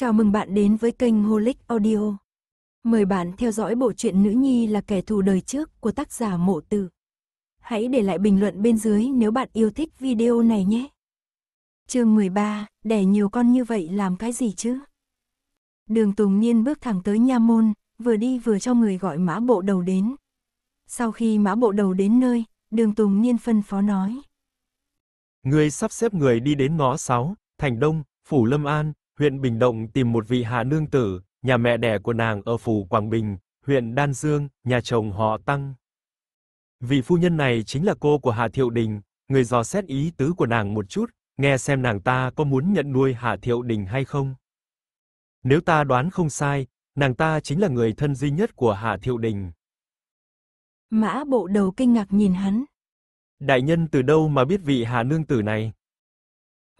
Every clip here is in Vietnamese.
Chào mừng bạn đến với kênh Holic Audio. Mời bạn theo dõi bộ truyện Nữ Nhi là kẻ thù đời trước của tác giả Mộ Tử. Hãy để lại bình luận bên dưới nếu bạn yêu thích video này nhé. Chương 13, đẻ nhiều con như vậy làm cái gì chứ? Đường Tùng Niên bước thẳng tới nha môn, vừa đi vừa cho người gọi mã bộ đầu đến. Sau khi mã bộ đầu đến nơi, Đường Tùng Niên phân phó nói. Người sắp xếp người đi đến ngõ 6, Thành Đông, Phủ Lâm An, huyện Bình Động tìm một vị hạ nương tử, nhà mẹ đẻ của nàng ở phủ Quảng Bình, huyện Đan Dương, nhà chồng họ Tăng. Vị phu nhân này chính là cô của Hà Thiệu Đình, người dò xét ý tứ của nàng một chút, nghe xem nàng ta có muốn nhận nuôi Hà Thiệu Đình hay không. Nếu ta đoán không sai, nàng ta chính là người thân duy nhất của Hà Thiệu Đình. Mã Bộ Đầu kinh ngạc nhìn hắn. Đại nhân từ đâu mà biết vị Hà nương tử này?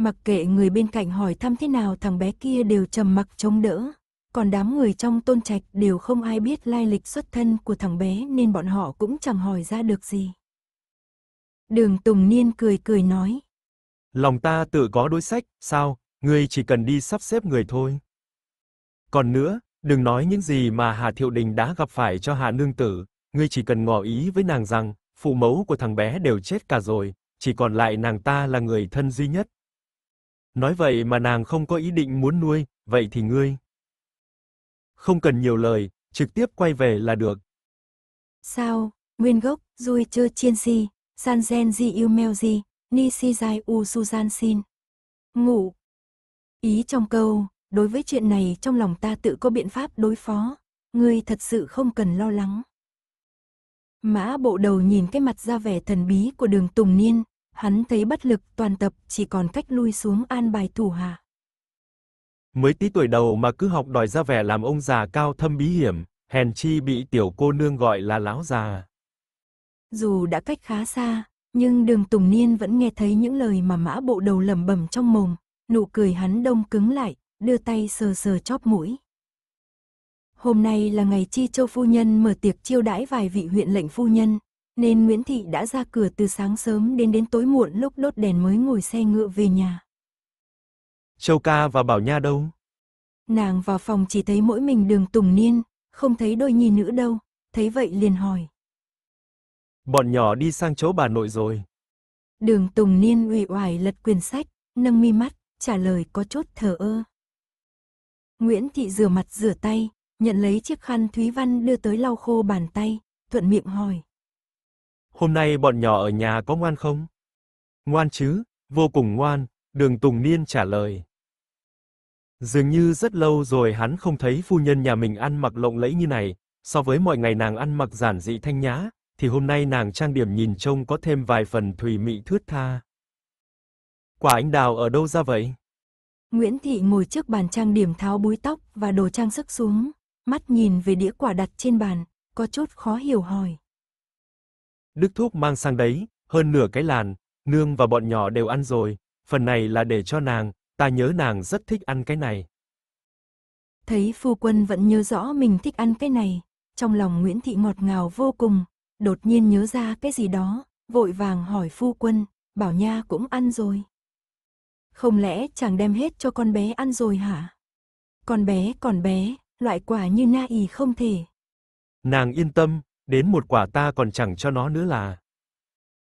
Mặc kệ người bên cạnh hỏi thăm thế nào thằng bé kia đều trầm mặc chống đỡ. Còn đám người trong tôn trạch đều không ai biết lai lịch xuất thân của thằng bé nên bọn họ cũng chẳng hỏi ra được gì. Đường Tùng Niên cười cười nói. Lòng ta tự có đối sách, sao, ngươi chỉ cần đi sắp xếp người thôi. Còn nữa, đừng nói những gì mà Hà Thiệu Đình đã gặp phải cho Hà Nương Tử, ngươi chỉ cần ngỏ ý với nàng rằng, phụ mẫu của thằng bé đều chết cả rồi, chỉ còn lại nàng ta là người thân duy nhất, Nói vậy mà nàng không có ý định muốn nuôi, vậy thì ngươi. Không cần nhiều lời, trực tiếp quay về là được. Sao, nguyên gốc, Dui Chơ Chiên Si, San Gen Ji Yêu Meo Ji, Ni Si Zai U Su San Sin. Ngủ. Ý trong câu, đối với chuyện này trong lòng ta tự có biện pháp đối phó, ngươi thật sự không cần lo lắng. Mã bộ đầu nhìn cái mặt ra vẻ thần bí của đường Tùng Niên, hắn thấy bất lực toàn tập chỉ còn cách lui xuống an bài thủ hạ. Mới tí tuổi đầu mà cứ học đòi ra vẻ làm ông già cao thâm bí hiểm, hèn chi bị tiểu cô nương gọi là lão già. Dù đã cách khá xa, nhưng đường Tùng Niên vẫn nghe thấy những lời mà mã bộ đầu lẩm bẩm trong mồm, nụ cười hắn đông cứng lại, đưa tay sờ sờ chóp mũi. Hôm nay là ngày chi châu phu nhân mở tiệc chiêu đãi vài vị huyện lệnh phu nhân, nên Nguyễn Thị đã ra cửa từ sáng sớm đến đến tối muộn lúc đốt đèn mới ngồi xe ngựa về nhà. Châu ca và Bảo Nha đâu? Nàng vào phòng chỉ thấy mỗi mình đường Tùng Niên, không thấy đôi nhi nữ đâu, thấy vậy liền hỏi. Bọn nhỏ đi sang chỗ bà nội rồi. Đường Tùng Niên ủy oải lật quyển sách, nâng mi mắt, trả lời có chút thờ ơ. Nguyễn Thị rửa mặt rửa tay, nhận lấy chiếc khăn Thúy Văn đưa tới lau khô bàn tay, thuận miệng hỏi hôm nay bọn nhỏ ở nhà có ngoan không? Ngoan chứ, vô cùng ngoan, Đường Tùng Niên trả lời. Dường như rất lâu rồi hắn không thấy phu nhân nhà mình ăn mặc lộng lẫy như này, so với mọi ngày nàng ăn mặc giản dị thanh nhã, thì hôm nay nàng trang điểm nhìn trông có thêm vài phần thùy mị thướt tha. Quả anh đào ở đâu ra vậy? Nguyễn Thị ngồi trước bàn trang điểm tháo búi tóc và đồ trang sức xuống, mắt nhìn về đĩa quả đặt trên bàn, có chút khó hiểu hỏi. Đức Thúc mang sang đấy, hơn nửa cái làn, nương và bọn nhỏ đều ăn rồi, phần này là để cho nàng, ta nhớ nàng rất thích ăn cái này. Thấy phu quân vẫn nhớ rõ mình thích ăn cái này, trong lòng Nguyễn Thị ngọt ngào vô cùng, đột nhiên nhớ ra cái gì đó, vội vàng hỏi phu quân, bảo nha cũng ăn rồi. Không lẽ chàng đem hết cho con bé ăn rồi hả? Con bé còn bé, loại quả như na ì không thể. Nàng yên tâm, Đến một quả ta còn chẳng cho nó nữa là.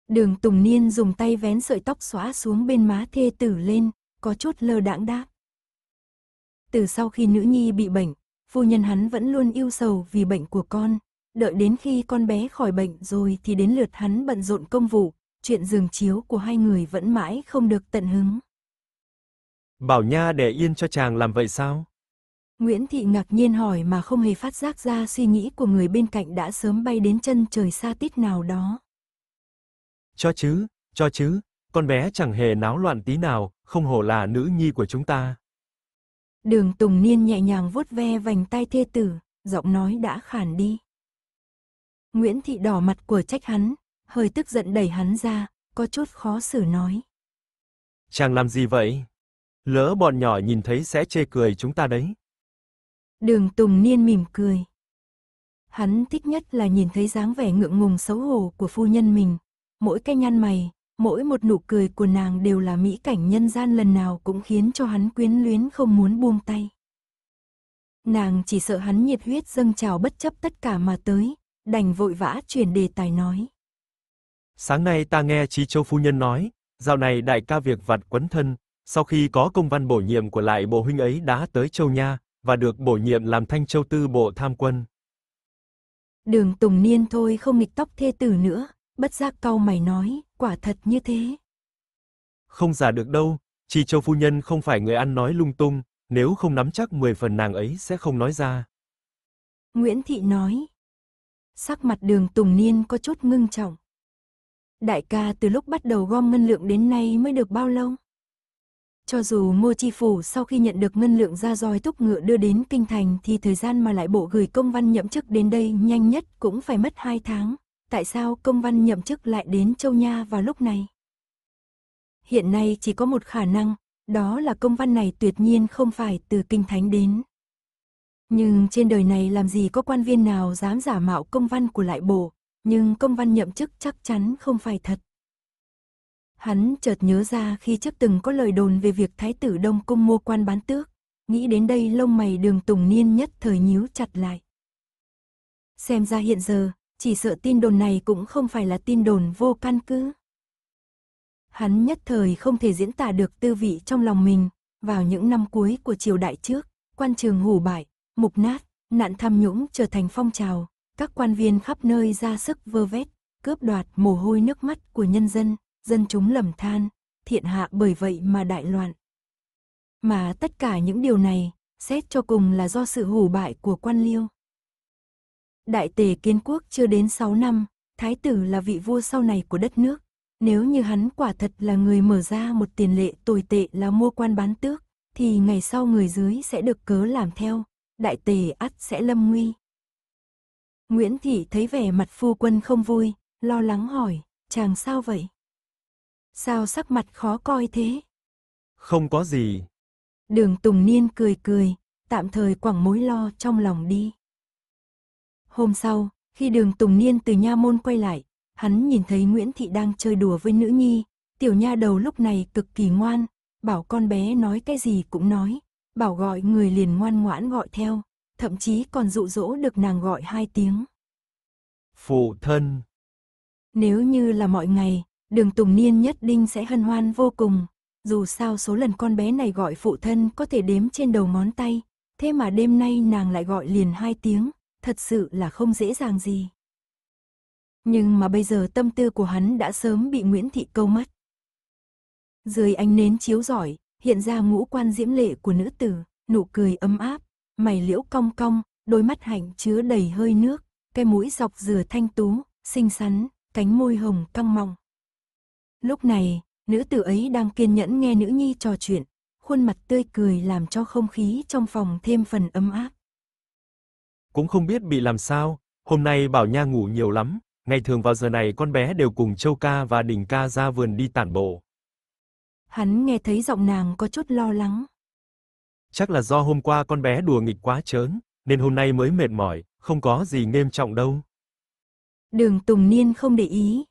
Đường Tùng Niên dùng tay vén sợi tóc xóa xuống bên má thê tử lên, có chút lơ đãng đáp. Từ sau khi nữ nhi bị bệnh, phu nhân hắn vẫn luôn yêu sầu vì bệnh của con. Đợi đến khi con bé khỏi bệnh rồi thì đến lượt hắn bận rộn công vụ, chuyện giường chiếu của hai người vẫn mãi không được tận hứng. Bảo Nha để yên cho chàng làm vậy sao? Nguyễn Thị ngạc nhiên hỏi mà không hề phát giác ra suy nghĩ của người bên cạnh đã sớm bay đến chân trời xa tít nào đó. Cho chứ, cho chứ, con bé chẳng hề náo loạn tí nào, không hổ là nữ nhi của chúng ta. Đường Tùng Niên nhẹ nhàng vuốt ve vành tay thê tử, giọng nói đã khàn đi. Nguyễn Thị đỏ mặt của trách hắn, hơi tức giận đẩy hắn ra, có chút khó xử nói. Chàng làm gì vậy? Lỡ bọn nhỏ nhìn thấy sẽ chê cười chúng ta đấy. Đường Tùng Niên mỉm cười. Hắn thích nhất là nhìn thấy dáng vẻ ngượng ngùng xấu hổ của phu nhân mình. Mỗi cái nhăn mày, mỗi một nụ cười của nàng đều là mỹ cảnh nhân gian lần nào cũng khiến cho hắn quyến luyến không muốn buông tay. Nàng chỉ sợ hắn nhiệt huyết dâng trào bất chấp tất cả mà tới, đành vội vã chuyển đề tài nói. Sáng nay ta nghe Trí Châu Phu Nhân nói, dạo này đại ca việc vặt quấn thân, sau khi có công văn bổ nhiệm của lại bộ huynh ấy đã tới Châu Nha, và được bổ nhiệm làm Thanh Châu Tư Bộ Tham Quân. Đường Tùng Niên thôi không nghịch tóc thê tử nữa, bất giác cau mày nói, quả thật như thế. Không giả được đâu, Chi Châu Phu Nhân không phải người ăn nói lung tung, nếu không nắm chắc 10 phần nàng ấy sẽ không nói ra. Nguyễn Thị nói. Sắc mặt đường Tùng Niên có chút ngưng trọng. Đại ca từ lúc bắt đầu gom ngân lượng đến nay mới được bao lâu? Cho dù Ngô Chi Phủ sau khi nhận được ngân lượng ra roi túc ngựa đưa đến kinh thành thì thời gian mà lại bộ gửi công văn nhậm chức đến đây nhanh nhất cũng phải mất 2 tháng. Tại sao công văn nhậm chức lại đến Châu Nha vào lúc này? Hiện nay chỉ có một khả năng, đó là công văn này tuyệt nhiên không phải từ kinh thánh đến. Nhưng trên đời này làm gì có quan viên nào dám giả mạo công văn của lại bộ, nhưng công văn nhậm chức chắc chắn không phải thật. Hắn chợt nhớ ra khi chấp từng có lời đồn về việc thái tử Đông Cung mua quan bán tước, nghĩ đến đây lông mày đường Tùng Niên nhất thời nhíu chặt lại. Xem ra hiện giờ, chỉ sợ tin đồn này cũng không phải là tin đồn vô căn cứ. Hắn nhất thời không thể diễn tả được tư vị trong lòng mình, vào những năm cuối của triều đại trước, quan trường hủ bại, mục nát, nạn tham nhũng trở thành phong trào, các quan viên khắp nơi ra sức vơ vét, cướp đoạt mồ hôi nước mắt của nhân dân, dân chúng lầm than, thiện hạ bởi vậy mà đại loạn. Mà tất cả những điều này, xét cho cùng là do sự hủ bại của quan liêu. Đại tề kiến quốc chưa đến 6 năm, thái tử là vị vua sau này của đất nước. Nếu như hắn quả thật là người mở ra một tiền lệ tồi tệ là mua quan bán tước, thì ngày sau người dưới sẽ được cớ làm theo, đại tề ắt sẽ lâm nguy. Nguyễn Thị thấy vẻ mặt phu quân không vui, lo lắng hỏi, chàng sao vậy? Sao sắc mặt khó coi thế? Không có gì. Đường Tùng Niên cười cười, tạm thời quẳng mối lo trong lòng đi. Hôm sau, khi đường Tùng Niên từ nha môn quay lại, hắn nhìn thấy Nguyễn Thị đang chơi đùa với nữ nhi, tiểu nha đầu lúc này cực kỳ ngoan, bảo con bé nói cái gì cũng nói, bảo gọi người liền ngoan ngoãn gọi theo, thậm chí còn dụ dỗ được nàng gọi hai tiếng. Phụ thân Nếu như là mọi ngày, đường Tùng Niên nhất định sẽ hân hoan vô cùng. Dù sao số lần con bé này gọi phụ thân có thể đếm trên đầu ngón tay, thế mà đêm nay nàng lại gọi liền hai tiếng, thật sự là không dễ dàng gì. Nhưng mà bây giờ tâm tư của hắn đã sớm bị Nguyễn Thị câu mất. Dưới ánh nến chiếu giỏi, hiện ra ngũ quan diễm lệ của nữ tử, nụ cười ấm áp, mày liễu cong cong, đôi mắt hạnh chứa đầy hơi nước, cái mũi dọc dừa thanh tú, xinh xắn, cánh môi hồng căng mọng, Lúc này, nữ tử ấy đang kiên nhẫn nghe nữ nhi trò chuyện, khuôn mặt tươi cười làm cho không khí trong phòng thêm phần ấm áp. Cũng không biết bị làm sao, hôm nay Bảo Nha ngủ nhiều lắm, ngày thường vào giờ này con bé đều cùng Châu ca và Đình ca ra vườn đi tản bộ. Hắn nghe thấy giọng nàng có chút lo lắng. Chắc là do hôm qua con bé đùa nghịch quá chớn, nên hôm nay mới mệt mỏi, không có gì nghiêm trọng đâu. Đường Tùng Niên không để ý,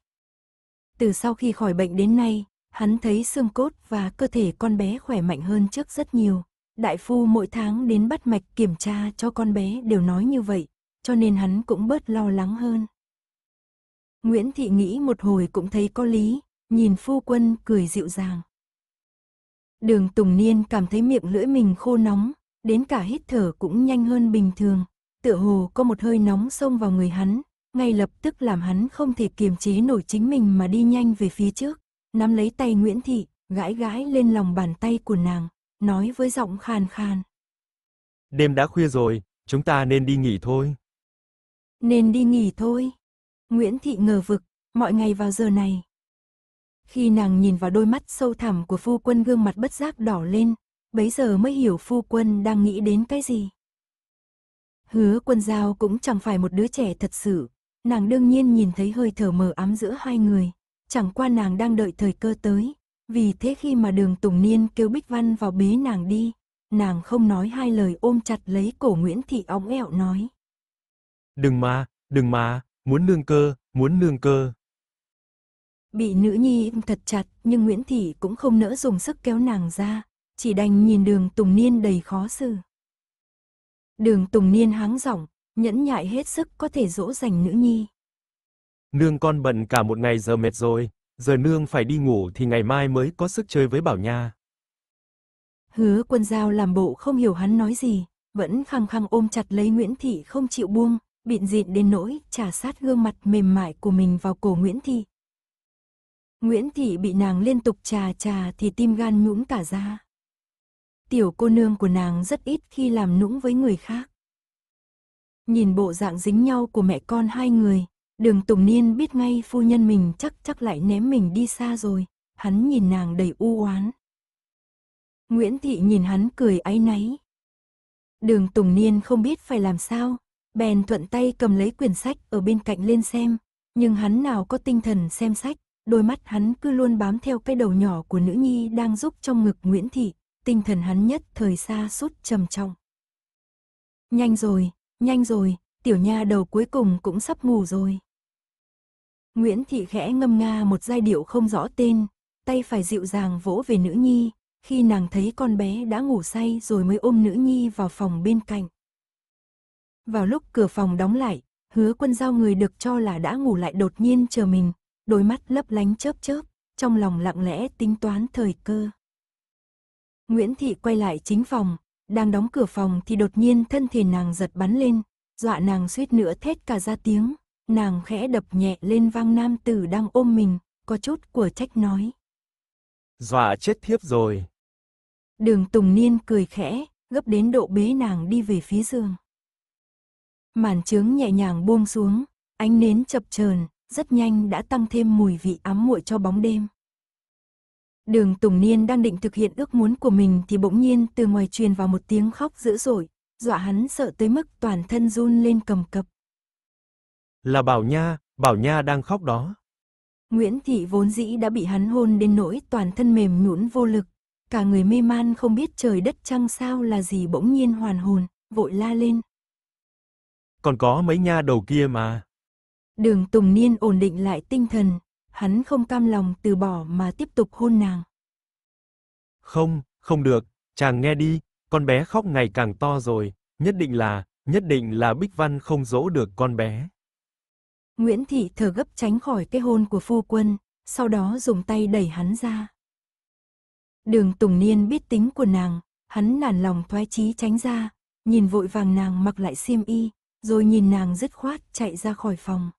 từ sau khi khỏi bệnh đến nay, hắn thấy xương cốt và cơ thể con bé khỏe mạnh hơn trước rất nhiều. Đại phu mỗi tháng đến bắt mạch kiểm tra cho con bé đều nói như vậy, cho nên hắn cũng bớt lo lắng hơn. Nguyễn Thị nghĩ một hồi cũng thấy có lý, nhìn phu quân cười dịu dàng. Đường Tùng Niên cảm thấy miệng lưỡi mình khô nóng, đến cả hít thở cũng nhanh hơn bình thường, tựa hồ có một hơi nóng xông vào người hắn, ngay lập tức làm hắn không thể kiềm chế nổi chính mình mà đi nhanh về phía trước, nắm lấy tay Nguyễn Thị, gãi gãi lên lòng bàn tay của nàng, nói với giọng khan khan Đêm đã khuya rồi, chúng ta nên đi nghỉ thôi. Nên đi nghỉ thôi. Nguyễn Thị ngờ vực, mọi ngày vào giờ này. Khi nàng nhìn vào đôi mắt sâu thẳm của phu quân gương mặt bất giác đỏ lên, bấy giờ mới hiểu phu quân đang nghĩ đến cái gì. Hứa quân giao cũng chẳng phải một đứa trẻ thật sự, Nàng đương nhiên nhìn thấy hơi thở mờ ám giữa hai người, chẳng qua nàng đang đợi thời cơ tới, vì thế khi mà đường Tùng Niên kêu Bích Văn vào bế nàng đi, nàng không nói hai lời ôm chặt lấy cổ Nguyễn Thị óng ẹo nói. Đừng mà, đừng mà, muốn nương cơ, muốn nương cơ. Bị nữ nhi thật chặt nhưng Nguyễn Thị cũng không nỡ dùng sức kéo nàng ra, chỉ đành nhìn đường Tùng Niên đầy khó xử. Đường Tùng Niên háng giọng, nhẫn nhại hết sức có thể dỗ dành nữ nhi. Nương con bận cả một ngày giờ mệt rồi, giờ nương phải đi ngủ thì ngày mai mới có sức chơi với Bảo Nha. Hứa quân giao làm bộ không hiểu hắn nói gì, vẫn khăng khăng ôm chặt lấy Nguyễn Thị không chịu buông, bịn diện đến nỗi trả sát gương mặt mềm mại của mình vào cổ Nguyễn Thị. Nguyễn Thị bị nàng liên tục trà trà thì tim gan nhũn cả ra. Tiểu cô nương của nàng rất ít khi làm nũng với người khác. Nhìn bộ dạng dính nhau của mẹ con hai người, đường Tùng Niên biết ngay phu nhân mình chắc chắc lại ném mình đi xa rồi, hắn nhìn nàng đầy u oán. Nguyễn Thị nhìn hắn cười áy náy. Đường Tùng Niên không biết phải làm sao, bèn thuận tay cầm lấy quyển sách ở bên cạnh lên xem, nhưng hắn nào có tinh thần xem sách, đôi mắt hắn cứ luôn bám theo cái đầu nhỏ của nữ nhi đang giúp trong ngực Nguyễn Thị, tinh thần hắn nhất thời xa sút trầm trọng. Nhanh rồi, Nhanh rồi, tiểu nha đầu cuối cùng cũng sắp ngủ rồi. Nguyễn Thị khẽ ngâm nga một giai điệu không rõ tên, tay phải dịu dàng vỗ về nữ nhi, khi nàng thấy con bé đã ngủ say rồi mới ôm nữ nhi vào phòng bên cạnh. Vào lúc cửa phòng đóng lại, hứa quân giao người được cho là đã ngủ lại đột nhiên chờ mình, đôi mắt lấp lánh chớp chớp, trong lòng lặng lẽ tính toán thời cơ. Nguyễn Thị quay lại chính phòng, đang đóng cửa phòng thì đột nhiên thân thể nàng giật bắn lên, dọa nàng suýt nữa thét cả ra tiếng, nàng khẽ đập nhẹ lên vang nam tử đang ôm mình, có chút của trách nói. Dọa chết thiếp rồi. Đường Tùng Niên cười khẽ, gấp đến độ bế nàng đi về phía giường. Màn trướng nhẹ nhàng buông xuống, ánh nến chập chờn, rất nhanh đã tăng thêm mùi vị ám muội cho bóng đêm. Đường Tùng Niên đang định thực hiện ước muốn của mình thì bỗng nhiên từ ngoài truyền vào một tiếng khóc dữ dội, dọa hắn sợ tới mức toàn thân run lên cầm cập. Là Bảo Nha, Bảo Nha đang khóc đó. Nguyễn Thị vốn dĩ đã bị hắn hôn đến nỗi toàn thân mềm nhũn vô lực, cả người mê man không biết trời đất trăng sao là gì bỗng nhiên hoàn hồn, vội la lên. Còn có mấy nha đầu kia mà. Đường Tùng Niên ổn định lại tinh thần, hắn không cam lòng từ bỏ mà tiếp tục hôn nàng. Không, không được, chàng nghe đi, con bé khóc ngày càng to rồi, nhất định là, nhất định là Bích Văn không dỗ được con bé. Nguyễn Thị thở gấp tránh khỏi cái hôn của phu quân, sau đó dùng tay đẩy hắn ra. Đường Tùng Niên biết tính của nàng, hắn nản lòng thoái chí tránh ra, nhìn vội vàng nàng mặc lại xiêm y, rồi nhìn nàng dứt khoát chạy ra khỏi phòng.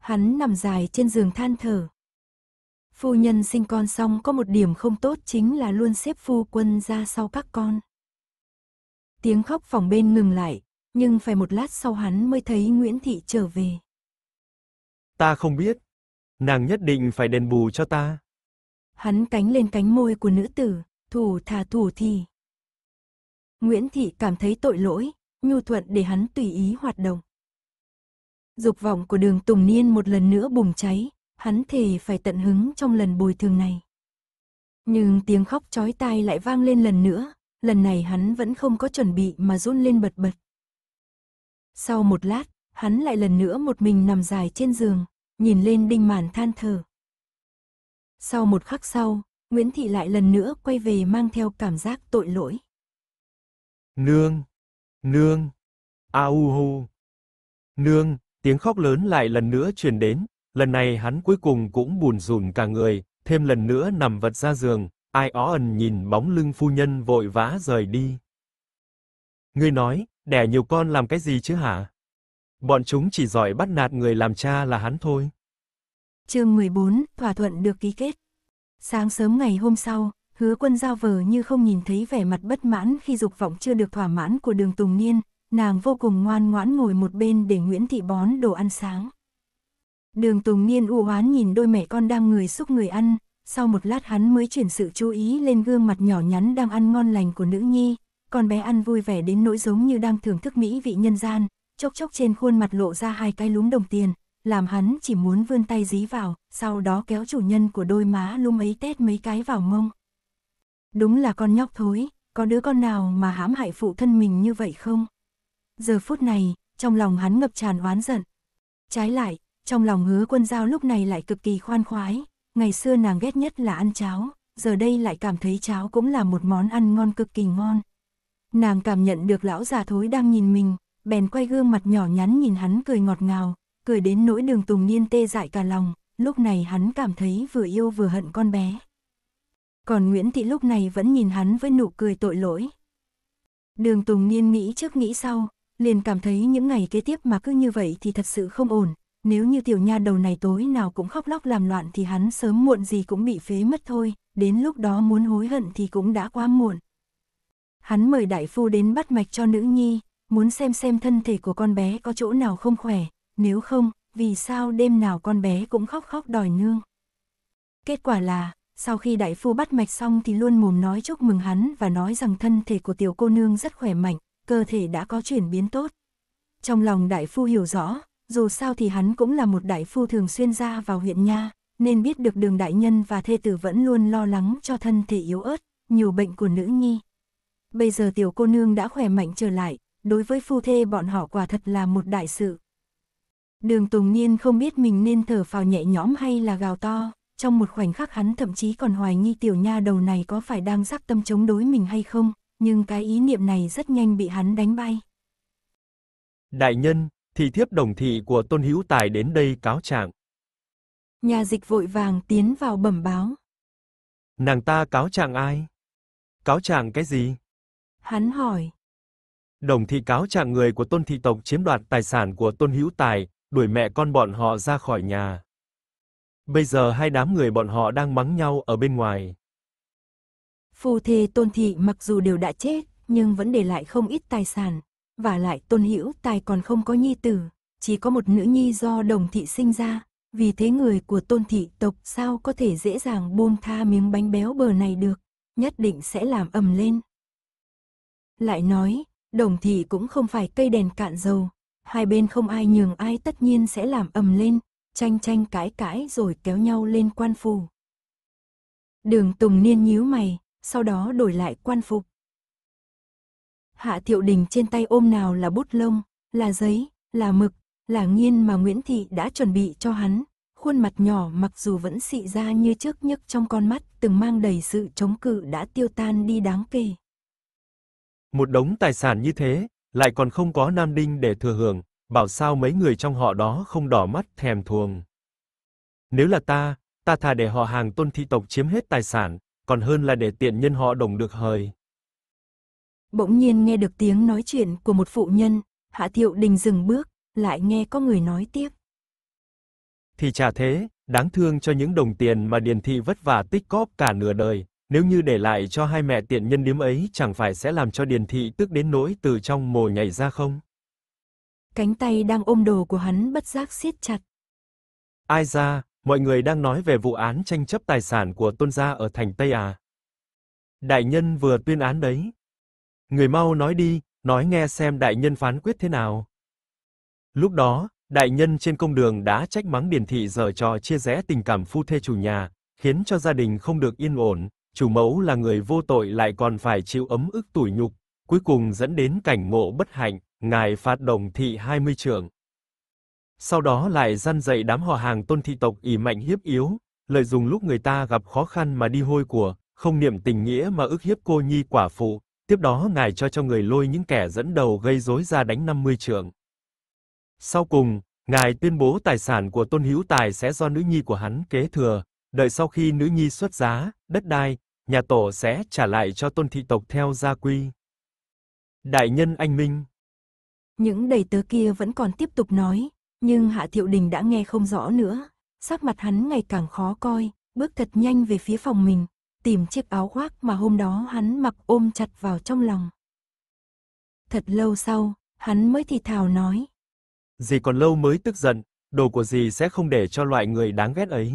Hắn nằm dài trên giường than thở. Phu nhân sinh con xong có một điểm không tốt chính là luôn xếp phu quân ra sau các con. Tiếng khóc phòng bên ngừng lại, nhưng phải một lát sau hắn mới thấy Nguyễn Thị trở về. Ta không biết. Nàng nhất định phải đền bù cho ta. Hắn cánh lên cánh môi của nữ tử, thủ thà thủ thì. Nguyễn Thị cảm thấy tội lỗi, nhu thuận để hắn tùy ý hoạt động. Dục vọng của đường Tùng Niên một lần nữa bùng cháy, hắn thề phải tận hứng trong lần bồi thường này. Nhưng tiếng khóc chói tai lại vang lên lần nữa, lần này hắn vẫn không có chuẩn bị mà run lên bật bật. Sau một lát, hắn lại lần nữa một mình nằm dài trên giường, nhìn lên đinh màn than thở. Sau một khắc sau, Nguyễn Thị lại lần nữa quay về mang theo cảm giác tội lỗi. Nương! Nương! A u hu Nương! tiếng khóc lớn lại lần nữa truyền đến, lần này hắn cuối cùng cũng buồn rùn cả người, thêm lần nữa nằm vật ra giường, ai ó ẩn nhìn bóng lưng phu nhân vội vã rời đi. Ngươi nói, đẻ nhiều con làm cái gì chứ hả? Bọn chúng chỉ giỏi bắt nạt người làm cha là hắn thôi. Chương 14, thỏa thuận được ký kết. Sáng sớm ngày hôm sau, Hứa Quân giao vờ như không nhìn thấy vẻ mặt bất mãn khi dục vọng chưa được thỏa mãn của Đường Tùng Niên, nàng vô cùng ngoan ngoãn ngồi một bên để Nguyễn Thị bón đồ ăn sáng. Đường Tùng Niên u oán nhìn đôi mẹ con đang người xúc người ăn, sau một lát hắn mới chuyển sự chú ý lên gương mặt nhỏ nhắn đang ăn ngon lành của nữ nhi, con bé ăn vui vẻ đến nỗi giống như đang thưởng thức mỹ vị nhân gian, chốc chốc trên khuôn mặt lộ ra hai cái lúm đồng tiền, làm hắn chỉ muốn vươn tay dí vào, sau đó kéo chủ nhân của đôi má lúm ấy tét mấy cái vào mông. Đúng là con nhóc thối, có đứa con nào mà hãm hại phụ thân mình như vậy không? giờ phút này, trong lòng hắn ngập tràn oán giận. Trái lại, trong lòng hứa quân giao lúc này lại cực kỳ khoan khoái, ngày xưa nàng ghét nhất là ăn cháo, giờ đây lại cảm thấy cháo cũng là một món ăn ngon cực kỳ ngon. Nàng cảm nhận được lão già thối đang nhìn mình, bèn quay gương mặt nhỏ nhắn nhìn hắn cười ngọt ngào, cười đến nỗi đường tùng niên tê dại cả lòng, lúc này hắn cảm thấy vừa yêu vừa hận con bé. Còn Nguyễn Thị lúc này vẫn nhìn hắn với nụ cười tội lỗi. Đường Tùng Niên nghĩ trước nghĩ sau, liền cảm thấy những ngày kế tiếp mà cứ như vậy thì thật sự không ổn, nếu như tiểu nha đầu này tối nào cũng khóc lóc làm loạn thì hắn sớm muộn gì cũng bị phế mất thôi, đến lúc đó muốn hối hận thì cũng đã quá muộn. Hắn mời đại phu đến bắt mạch cho nữ nhi, muốn xem xem thân thể của con bé có chỗ nào không khỏe, nếu không, vì sao đêm nào con bé cũng khóc khóc đòi nương. Kết quả là, sau khi đại phu bắt mạch xong thì luôn mồm nói chúc mừng hắn và nói rằng thân thể của tiểu cô nương rất khỏe mạnh, cơ thể đã có chuyển biến tốt. Trong lòng đại phu hiểu rõ, dù sao thì hắn cũng là một đại phu thường xuyên ra vào huyện nha, nên biết được đường đại nhân và thê tử vẫn luôn lo lắng cho thân thể yếu ớt, nhiều bệnh của nữ nhi. Bây giờ tiểu cô nương đã khỏe mạnh trở lại, đối với phu thê bọn họ quả thật là một đại sự. Đường Tùng Niên không biết mình nên thở phào nhẹ nhõm hay là gào to, trong một khoảnh khắc hắn thậm chí còn hoài nghi tiểu nha đầu này có phải đang giác tâm chống đối mình hay không, nhưng cái ý niệm này rất nhanh bị hắn đánh bay. Đại nhân, thì thiếp đồng thị của Tôn Hữu Tài đến đây cáo trạng. Nhà dịch vội vàng tiến vào bẩm báo. Nàng ta cáo trạng ai? Cáo trạng cái gì? Hắn hỏi. Đồng thị cáo trạng người của Tôn thị tộc chiếm đoạt tài sản của Tôn Hữu Tài, đuổi mẹ con bọn họ ra khỏi nhà. Bây giờ hai đám người bọn họ đang mắng nhau ở bên ngoài. Phu thê tôn thị mặc dù đều đã chết, nhưng vẫn để lại không ít tài sản. Và lại tôn hữu tài còn không có nhi tử, chỉ có một nữ nhi do đồng thị sinh ra. Vì thế người của tôn thị tộc sao có thể dễ dàng buông tha miếng bánh béo bờ này được, nhất định sẽ làm ầm lên. Lại nói, đồng thị cũng không phải cây đèn cạn dầu, hai bên không ai nhường ai tất nhiên sẽ làm ầm lên, tranh tranh cãi cãi rồi kéo nhau lên quan phủ. Đường Tùng Niên nhíu mày, sau đó đổi lại quan phục. Hạ Thiệu Đình trên tay ôm nào là bút lông, là giấy, là mực, là nghiên mà Nguyễn Thị đã chuẩn bị cho hắn. Khuôn mặt nhỏ mặc dù vẫn xị ra như trước nhức trong con mắt, từng mang đầy sự chống cự đã tiêu tan đi đáng kể. Một đống tài sản như thế, lại còn không có nam đinh để thừa hưởng, bảo sao mấy người trong họ đó không đỏ mắt thèm thuồng. Nếu là ta, ta thà để họ hàng tôn thị tộc chiếm hết tài sản, còn hơn là để tiện nhân họ đồng được hời. Bỗng nhiên nghe được tiếng nói chuyện của một phụ nhân, Hạ Thiệu Đình dừng bước, lại nghe có người nói tiếp. Thì chả thế, đáng thương cho những đồng tiền mà Điền Thị vất vả tích cóp cả nửa đời, nếu như để lại cho hai mẹ tiện nhân điếm ấy chẳng phải sẽ làm cho Điền Thị tức đến nỗi từ trong mồ nhảy ra không? Cánh tay đang ôm đồ của hắn bất giác siết chặt. Ai ra, Mọi người đang nói về vụ án tranh chấp tài sản của Tôn gia ở thành Tây à? Đại nhân vừa tuyên án đấy. Người mau nói đi, nói nghe xem đại nhân phán quyết thế nào. Lúc đó, đại nhân trên công đường đã trách mắng Điền thị giở trò chia rẽ tình cảm phu thê chủ nhà, khiến cho gia đình không được yên ổn, chủ mẫu là người vô tội lại còn phải chịu ấm ức tủi nhục, cuối cùng dẫn đến cảnh ngộ bất hạnh, ngài phạt đồng thị 20 trưởng sau đó lại răn dạy đám họ hàng tôn thị tộc ỷ mạnh hiếp yếu, lợi dụng lúc người ta gặp khó khăn mà đi hôi của, không niệm tình nghĩa mà ức hiếp cô nhi quả phụ, tiếp đó ngài cho cho người lôi những kẻ dẫn đầu gây rối ra đánh 50 trượng. Sau cùng, ngài tuyên bố tài sản của Tôn Hữu Tài sẽ do nữ nhi của hắn kế thừa, đợi sau khi nữ nhi xuất giá, đất đai, nhà tổ sẽ trả lại cho Tôn thị tộc theo gia quy. Đại nhân anh minh. Những đầy tớ kia vẫn còn tiếp tục nói, nhưng Hạ Thiệu Đình đã nghe không rõ nữa, sắc mặt hắn ngày càng khó coi, bước thật nhanh về phía phòng mình, tìm chiếc áo khoác mà hôm đó hắn mặc ôm chặt vào trong lòng. Thật lâu sau, hắn mới thì thào nói. Dì còn lâu mới tức giận, đồ của dì sẽ không để cho loại người đáng ghét ấy.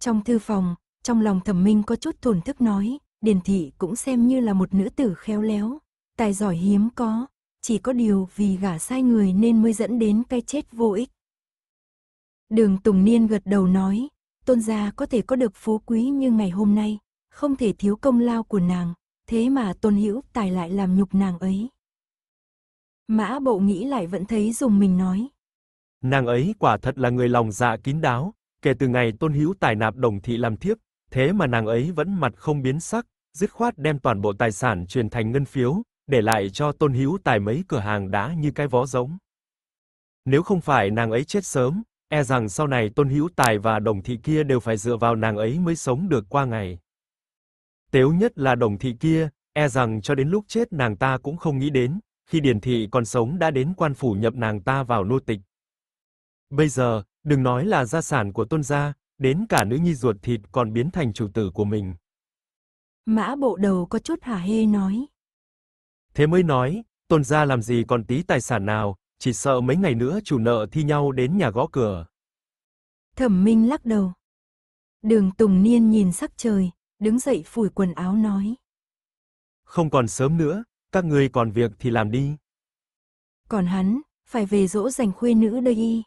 Trong thư phòng, trong lòng thẩm minh có chút thổn thức nói, Điền Thị cũng xem như là một nữ tử khéo léo, tài giỏi hiếm có, chỉ có điều vì gả sai người nên mới dẫn đến cái chết vô ích. Đường Tùng Niên gật đầu nói, tôn gia có thể có được phú quý như ngày hôm nay, không thể thiếu công lao của nàng, thế mà tôn hữu tài lại làm nhục nàng ấy. Mã bộ nghĩ lại vẫn thấy dùng mình nói. Nàng ấy quả thật là người lòng dạ kín đáo, kể từ ngày tôn hữu tài nạp đồng thị làm thiếp, thế mà nàng ấy vẫn mặt không biến sắc, dứt khoát đem toàn bộ tài sản truyền thành ngân phiếu, để lại cho Tôn Hữu Tài mấy cửa hàng đá như cái vó giống. Nếu không phải nàng ấy chết sớm, e rằng sau này Tôn Hữu Tài và Đồng thị kia đều phải dựa vào nàng ấy mới sống được qua ngày. Tếu nhất là Đồng thị kia, e rằng cho đến lúc chết nàng ta cũng không nghĩ đến, khi Điền thị còn sống đã đến quan phủ nhập nàng ta vào nô tịch. Bây giờ, đừng nói là gia sản của Tôn gia, đến cả nữ nhi ruột thịt còn biến thành chủ tử của mình. Mã bộ đầu có chút hả hê nói. Thế mới nói, tôn gia làm gì còn tí tài sản nào, chỉ sợ mấy ngày nữa chủ nợ thi nhau đến nhà gõ cửa. Thẩm Minh lắc đầu. Đường Tùng Niên nhìn sắc trời, đứng dậy phủi quần áo nói. Không còn sớm nữa, các ngươi còn việc thì làm đi. Còn hắn, phải về dỗ dành khuê nữ đây y.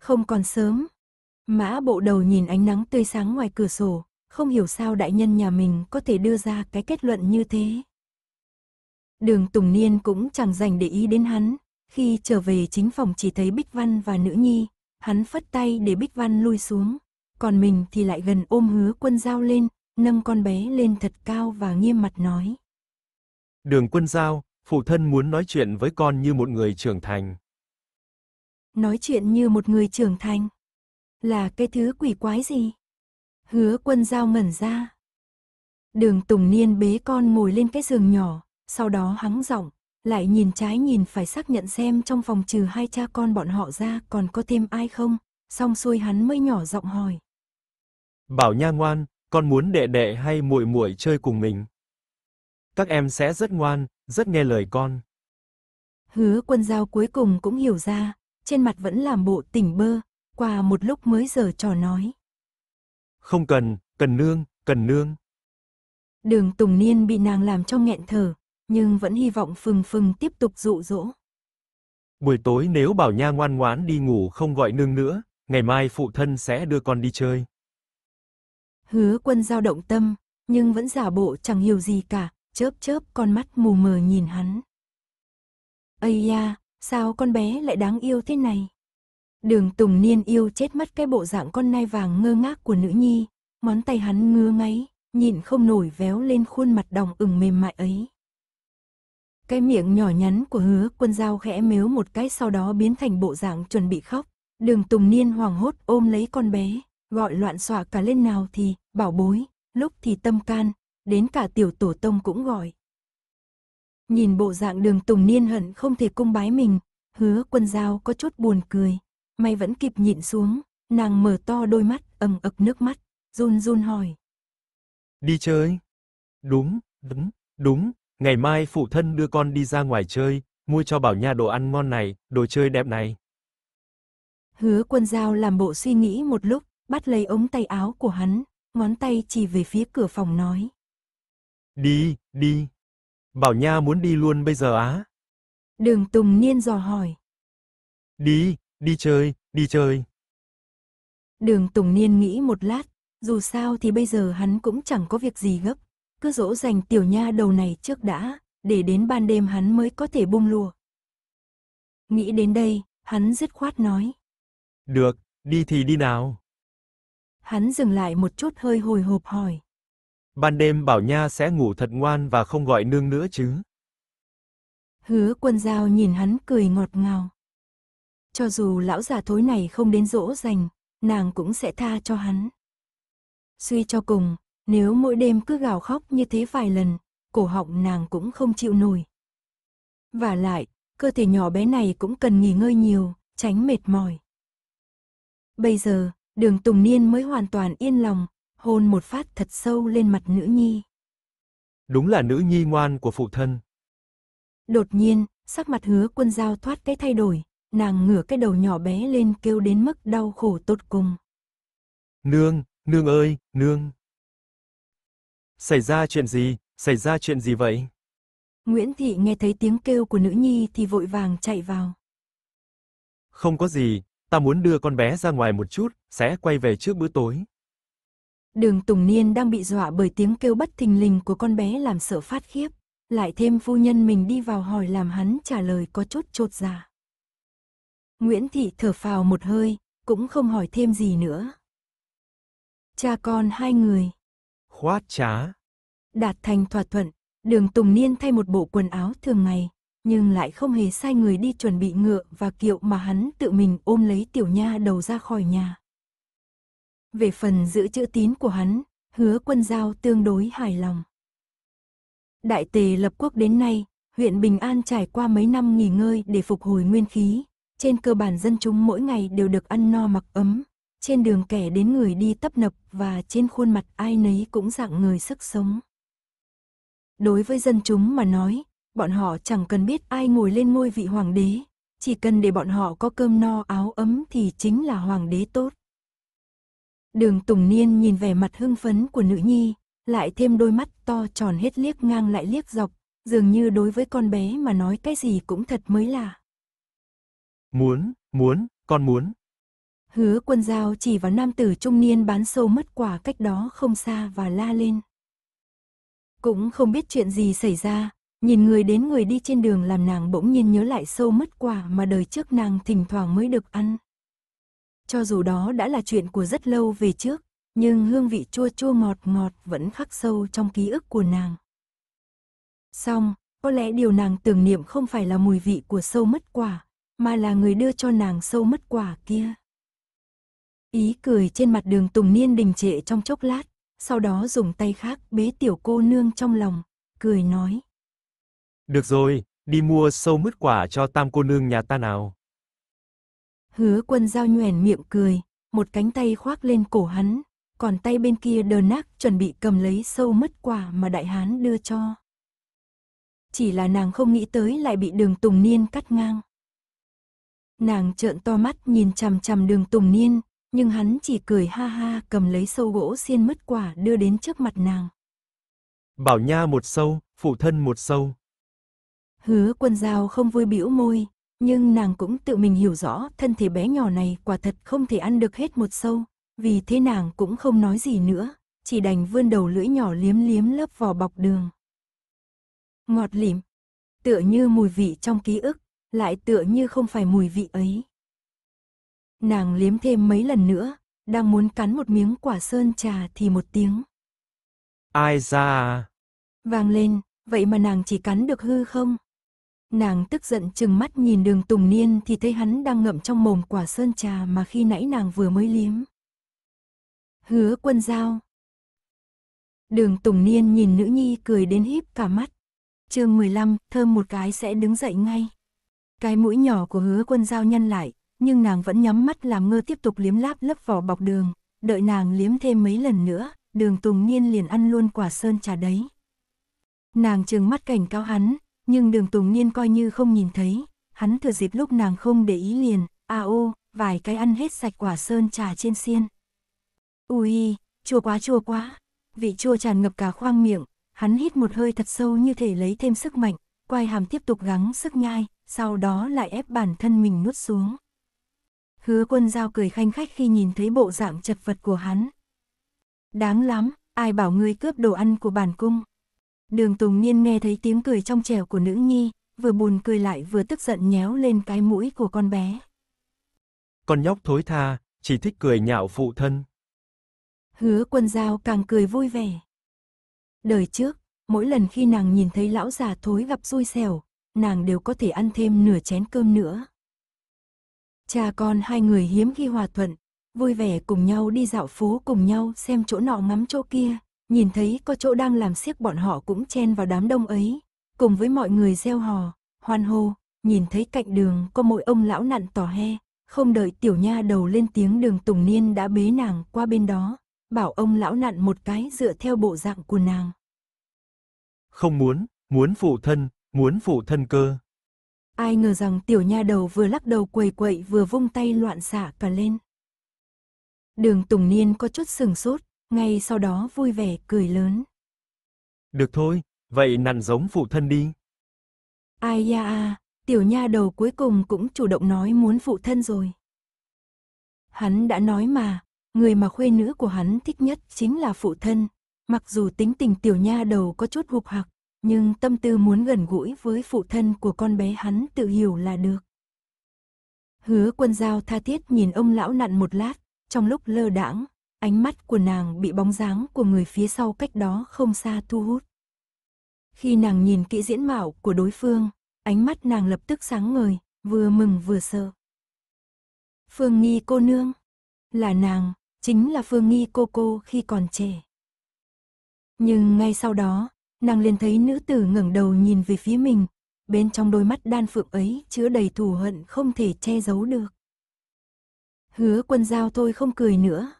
Không còn sớm. Mã bộ đầu nhìn ánh nắng tươi sáng ngoài cửa sổ, không hiểu sao đại nhân nhà mình có thể đưa ra cái kết luận như thế. Đường Tùng Niên cũng chẳng dành để ý đến hắn, khi trở về chính phòng chỉ thấy Bích Văn và nữ nhi, hắn phất tay để Bích Văn lui xuống, còn mình thì lại gần ôm hứa quân dao lên, nâng con bé lên thật cao và nghiêm mặt nói. Đường quân dao, phụ thân muốn nói chuyện với con như một người trưởng thành. Nói chuyện như một người trưởng thành? Là cái thứ quỷ quái gì? Hứa quân dao ngẩn ra. Đường Tùng Niên bế con ngồi lên cái giường nhỏ, sau đó hắng giọng, lại nhìn trái nhìn phải xác nhận xem trong phòng trừ hai cha con bọn họ ra còn có thêm ai không, xong xuôi hắn mới nhỏ giọng hỏi. Bảo nha ngoan, con muốn đệ đệ hay muội muội chơi cùng mình. Các em sẽ rất ngoan, rất nghe lời con. Hứa quân giao cuối cùng cũng hiểu ra, trên mặt vẫn làm bộ tỉnh bơ, qua một lúc mới giờ trò nói. Không cần, cần nương, cần nương. Đường Tùng Niên bị nàng làm cho nghẹn thở, nhưng vẫn hy vọng phừng phừng tiếp tục dụ dỗ. Buổi tối nếu bảo nha ngoan ngoãn đi ngủ không gọi nương nữa, ngày mai phụ thân sẽ đưa con đi chơi. Hứa quân dao động tâm, nhưng vẫn giả bộ chẳng hiểu gì cả, chớp chớp con mắt mù mờ nhìn hắn. Ây ya sao con bé lại đáng yêu thế này? Đường Tùng Niên yêu chết mất cái bộ dạng con nai vàng ngơ ngác của nữ nhi, món tay hắn ngứa ngáy, nhìn không nổi véo lên khuôn mặt đồng ửng mềm mại ấy. Cái miệng nhỏ nhắn của hứa quân dao khẽ mếu một cái sau đó biến thành bộ dạng chuẩn bị khóc. Đường Tùng Niên hoảng hốt ôm lấy con bé, gọi loạn xòa cả lên nào thì bảo bối, lúc thì tâm can, đến cả tiểu tổ tông cũng gọi. Nhìn bộ dạng đường Tùng Niên hận không thể cung bái mình, hứa quân dao có chút buồn cười. May vẫn kịp nhịn xuống, nàng mở to đôi mắt, ầm ực nước mắt, run run hỏi. Đi chơi. Đúng, đúng, đúng, Ngày mai phụ thân đưa con đi ra ngoài chơi, mua cho Bảo Nha đồ ăn ngon này, đồ chơi đẹp này. Hứa quân giao làm bộ suy nghĩ một lúc, bắt lấy ống tay áo của hắn, ngón tay chỉ về phía cửa phòng nói. Đi, đi. Bảo Nha muốn đi luôn bây giờ á. Đường Tùng Niên dò hỏi. Đi, đi chơi, đi chơi. Đường Tùng Niên nghĩ một lát, dù sao thì bây giờ hắn cũng chẳng có việc gì gấp, cứ dỗ dành tiểu nha đầu này trước đã, để đến ban đêm hắn mới có thể bung lùa. Nghĩ đến đây, hắn dứt khoát nói. Được, đi thì đi nào. Hắn dừng lại một chút hơi hồi hộp hỏi. Ban đêm bảo nha sẽ ngủ thật ngoan và không gọi nương nữa chứ. Hứa quân giao nhìn hắn cười ngọt ngào. Cho dù lão già thối này không đến dỗ dành, nàng cũng sẽ tha cho hắn. Suy cho cùng, nếu mỗi đêm cứ gào khóc như thế vài lần, cổ họng nàng cũng không chịu nổi. Và lại, cơ thể nhỏ bé này cũng cần nghỉ ngơi nhiều, tránh mệt mỏi. Bây giờ, đường Tùng Niên mới hoàn toàn yên lòng, hôn một phát thật sâu lên mặt nữ nhi. Đúng là nữ nhi ngoan của phụ thân. Đột nhiên, sắc mặt hứa quân giao thoát cái thay đổi, nàng ngửa cái đầu nhỏ bé lên kêu đến mức đau khổ tột cùng. Nương, nương ơi, nương. Xảy ra chuyện gì, xảy ra chuyện gì vậy? Nguyễn Thị nghe thấy tiếng kêu của nữ nhi thì vội vàng chạy vào. Không có gì, ta muốn đưa con bé ra ngoài một chút, sẽ quay về trước bữa tối. Đường Tùng Niên đang bị dọa bởi tiếng kêu bất thình lình của con bé làm sợ phát khiếp, lại thêm phu nhân mình đi vào hỏi làm hắn trả lời có chút trột dạ. Nguyễn Thị thở phào một hơi, cũng không hỏi thêm gì nữa. Cha con hai người Khoát trá. Đạt thành thỏa thuận, đường Tùng Niên thay một bộ quần áo thường ngày, nhưng lại không hề sai người đi chuẩn bị ngựa và kiệu mà hắn tự mình ôm lấy tiểu nha đầu ra khỏi nhà. Về phần giữ chữ tín của hắn, hứa quân giao tương đối hài lòng. Đại tề lập quốc đến nay, huyện Bình An trải qua mấy năm nghỉ ngơi để phục hồi nguyên khí, trên cơ bản dân chúng mỗi ngày đều được ăn no mặc ấm, trên đường kẻ đến người đi tấp nập và trên khuôn mặt ai nấy cũng dạng người sức sống. Đối với dân chúng mà nói, bọn họ chẳng cần biết ai ngồi lên ngôi vị hoàng đế, chỉ cần để bọn họ có cơm no áo ấm thì chính là hoàng đế tốt. Đường Tùng Niên nhìn vẻ mặt hưng phấn của nữ nhi, lại thêm đôi mắt to tròn hết liếc ngang lại liếc dọc, dường như đối với con bé mà nói cái gì cũng thật mới lạ. Muốn, muốn, con muốn. Hứa quân giao chỉ vào nam tử trung niên bán sâu mất quả cách đó không xa và la lên. Cũng không biết chuyện gì xảy ra, nhìn người đến người đi trên đường làm nàng bỗng nhiên nhớ lại sâu mất quả mà đời trước nàng thỉnh thoảng mới được ăn. Cho dù đó đã là chuyện của rất lâu về trước, nhưng hương vị chua chua ngọt ngọt vẫn khắc sâu trong ký ức của nàng. Xong, có lẽ điều nàng tưởng niệm không phải là mùi vị của sâu mất quả, mà là người đưa cho nàng sâu mất quả kia. Ý cười trên mặt đường Tùng Niên đình trệ trong chốc lát, sau đó dùng tay khác bế tiểu cô nương trong lòng, cười nói. Được rồi, đi mua sâu mứt quả cho tam cô nương nhà ta nào. Hứa quân giao nhoèn miệng cười, một cánh tay khoác lên cổ hắn, còn tay bên kia đờ nác chuẩn bị cầm lấy sâu mất quả mà đại hán đưa cho. Chỉ là nàng không nghĩ tới lại bị đường Tùng Niên cắt ngang. Nàng trợn to mắt nhìn chằm chằm đường Tùng Niên, nhưng hắn chỉ cười ha ha cầm lấy sâu gỗ xiên mất quả đưa đến trước mặt nàng. Bảo nha một sâu, phụ thân một sâu. Hứa quân giao không vui biểu môi, nhưng nàng cũng tự mình hiểu rõ thân thể bé nhỏ này quả thật không thể ăn được hết một sâu, vì thế nàng cũng không nói gì nữa, chỉ đành vươn đầu lưỡi nhỏ liếm liếm lớp vỏ bọc đường. Ngọt lịm, tựa như mùi vị trong ký ức, lại tựa như không phải mùi vị ấy. Nàng liếm thêm mấy lần nữa, đang muốn cắn một miếng quả sơn trà thì một tiếng. Ai ra? Vang lên, vậy mà nàng chỉ cắn được hư không? Nàng tức giận chừng mắt nhìn đường Tùng Niên thì thấy hắn đang ngậm trong mồm quả sơn trà mà khi nãy nàng vừa mới liếm. Hứa quân giao. Đường Tùng Niên nhìn nữ nhi cười đến híp cả mắt. mười 15, thơm một cái sẽ đứng dậy ngay. Cái mũi nhỏ của hứa quân giao nhăn lại, nhưng nàng vẫn nhắm mắt làm ngơ tiếp tục liếm láp lớp vỏ bọc đường, đợi nàng liếm thêm mấy lần nữa, đường Tùng Niên liền ăn luôn quả sơn trà đấy. Nàng trừng mắt cảnh cáo hắn, nhưng đường Tùng Niên coi như không nhìn thấy, hắn thừa dịp lúc nàng không để ý liền, a à ô, vài cái ăn hết sạch quả sơn trà trên xiên. Ui, chua quá chua quá, vị chua tràn ngập cả khoang miệng, hắn hít một hơi thật sâu như thể lấy thêm sức mạnh, quay hàm tiếp tục gắng sức nhai, sau đó lại ép bản thân mình nuốt xuống hứa quân giao cười khanh khách khi nhìn thấy bộ dạng chật vật của hắn. Đáng lắm, ai bảo ngươi cướp đồ ăn của bản cung. Đường Tùng Niên nghe thấy tiếng cười trong trẻo của nữ nhi, vừa buồn cười lại vừa tức giận nhéo lên cái mũi của con bé. Con nhóc thối tha, chỉ thích cười nhạo phụ thân. Hứa quân giao càng cười vui vẻ. Đời trước, mỗi lần khi nàng nhìn thấy lão già thối gặp xui xẻo, nàng đều có thể ăn thêm nửa chén cơm nữa. Cha con hai người hiếm khi hòa thuận, vui vẻ cùng nhau đi dạo phố cùng nhau xem chỗ nọ ngắm chỗ kia, nhìn thấy có chỗ đang làm siếc bọn họ cũng chen vào đám đông ấy, cùng với mọi người gieo hò, hoan hô, nhìn thấy cạnh đường có mỗi ông lão nặn tỏ he, không đợi tiểu nha đầu lên tiếng đường Tùng Niên đã bế nàng qua bên đó, bảo ông lão nặn một cái dựa theo bộ dạng của nàng. Không muốn, muốn phụ thân, muốn phụ thân cơ. Ai ngờ rằng tiểu nha đầu vừa lắc đầu quầy quậy vừa vung tay loạn xạ cả lên. Đường Tùng Niên có chút sừng sốt, ngay sau đó vui vẻ cười lớn. Được thôi, vậy nặn giống phụ thân đi. Ai ya à, tiểu nha đầu cuối cùng cũng chủ động nói muốn phụ thân rồi. Hắn đã nói mà, người mà khuê nữ của hắn thích nhất chính là phụ thân, mặc dù tính tình tiểu nha đầu có chút hụt hạc, nhưng tâm tư muốn gần gũi với phụ thân của con bé hắn tự hiểu là được. Hứa quân giao tha thiết nhìn ông lão nặn một lát, trong lúc lơ đãng, ánh mắt của nàng bị bóng dáng của người phía sau cách đó không xa thu hút. Khi nàng nhìn kỹ diễn mạo của đối phương, ánh mắt nàng lập tức sáng ngời, vừa mừng vừa sợ. Phương Nghi cô nương, là nàng, chính là Phương Nghi cô cô khi còn trẻ. Nhưng ngay sau đó, nàng liền thấy nữ tử ngẩng đầu nhìn về phía mình, bên trong đôi mắt đan phượng ấy chứa đầy thù hận không thể che giấu được. Hứa quân giao thôi không cười nữa.